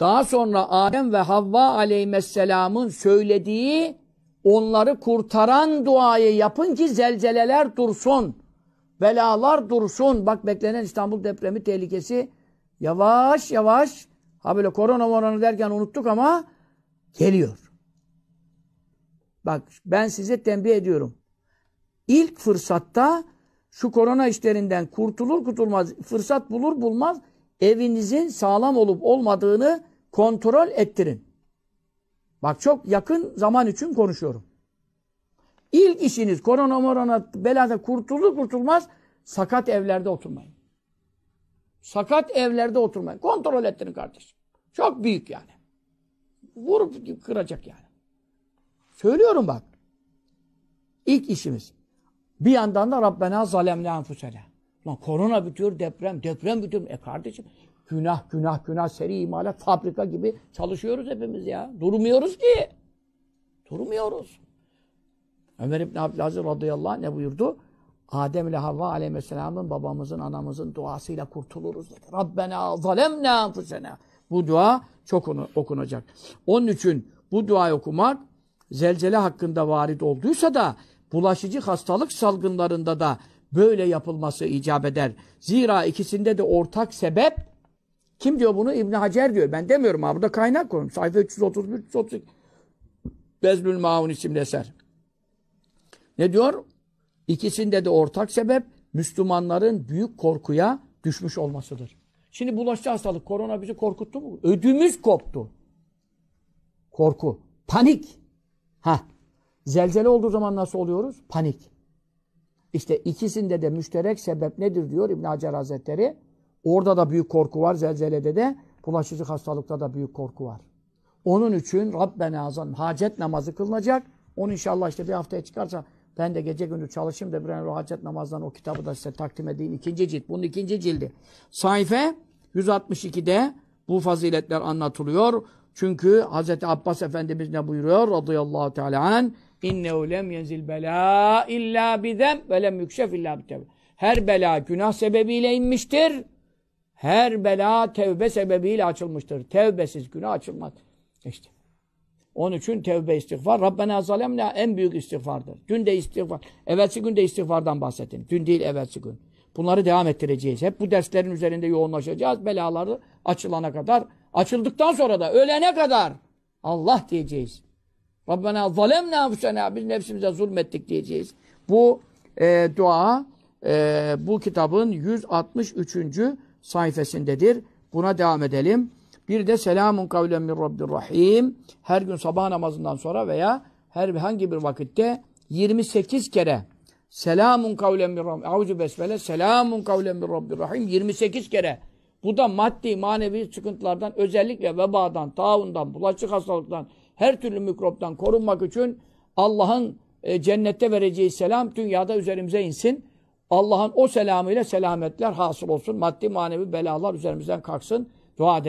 Daha sonra Adem ve Havva aleyhisselamın söylediği onları kurtaran duayı yapın ki zelzeleler dursun. Belalar dursun. Bak beklenen İstanbul depremi tehlikesi yavaş yavaş ha böyle korona morona derken unuttuk ama geliyor. Bak ben size tembih ediyorum. İlk fırsatta şu korona işlerinden kurtulur kurtulmaz fırsat bulur bulmaz evinizin sağlam olup olmadığını kontrol ettirin. Bak çok yakın zaman için konuşuyorum. İlk işiniz korona morona belada kurtulur kurtulmaz sakat evlerde oturmayın. Sakat evlerde oturmayın. Kontrol ettirin kardeşim. Çok büyük yani. Vurup kıracak yani. Söylüyorum bak. İlk işimiz. Bir yandan da Rabbena zalemle enfusene. Lan korona bitiyor, deprem, deprem bitiyor. E kardeşim günah, günah, günah, seri imalat, fabrika gibi çalışıyoruz hepimiz ya. Durmuyoruz ki. Durmuyoruz. Ömer İbni Abdülaziz radıyallahu anh ne buyurdu? Adem ile Havva aleyhisselamın babamızın, anamızın duasıyla kurtuluruz dedi. Rabbena zalemna enfusena. Bu dua çok okunacak. Onun için bu duayı okumak zelzele hakkında varid olduysa da bulaşıcı hastalık salgınlarında da böyle yapılması icap eder. Zira ikisinde de ortak sebep kim diyor bunu? İbn Hacer diyor. Ben demiyorum abi. Burada kaynak koyun. Sayfa 331 332. Bezlül Maun isimli eser. Ne diyor? İkisinde de ortak sebep Müslümanların büyük korkuya düşmüş olmasıdır. Şimdi bulaşıcı hastalık, korona bizi korkuttu mu? Ödümüz koptu. Korku, panik. Ha, zelzele olduğu zaman nasıl oluyoruz? Panik. İşte ikisinde de müşterek sebep nedir diyor İbn Hacer Hazretleri. Orada da büyük korku var zelzelede de. Bulaşıcı hastalıkta da büyük korku var. Onun için Rabbena azam hacet namazı kılınacak. Onu inşallah işte bir haftaya çıkarsa ben de gece gündüz çalışayım da bir an hacet namazdan o kitabı da size takdim edeyim. ikinci cilt. Bunun ikinci cildi. Sayfa 162'de bu faziletler anlatılıyor. Çünkü Hz. Abbas Efendimiz ne buyuruyor? Radıyallahu teala an. İnnehu lem yenzil bela illa bidem ve lem yükşef illa bitevbe. Her bela günah sebebiyle inmiştir. Her bela tevbe sebebiyle açılmıştır. Tevbesiz günah açılmaz. İşte. Onun için tevbe istiğfar. Rabbena zalemna en büyük istiğfardır. Dün de istiğfar. Evvelsi gün de istiğfardan bahsettim. Dün değil evvelsi gün. Bunları devam ettireceğiz. Hep bu derslerin üzerinde yoğunlaşacağız. Belaları açılana kadar. Açıldıktan sonra da ölene kadar Allah diyeceğiz. Rabbena zalemna enfusena biz nefsimize zulmettik diyeceğiz. Bu e, dua e, bu kitabın 163. sayfasındadır. Buna devam edelim. Bir de selamun kavlen min rahim Her gün sabah namazından sonra veya her hangi bir vakitte 28 kere selamun kavlen min rahim. Auzu besmele selamun kavlen min rahim 28 kere bu da maddi, manevi sıkıntılardan, özellikle vebadan, taundan, bulaşık hastalıktan, her türlü mikroptan korunmak için Allah'ın e, cennette vereceği selam dünyada üzerimize insin. Allah'ın o selamıyla selametler hasıl olsun. Maddi, manevi belalar üzerimizden kalksın. Dua edelim.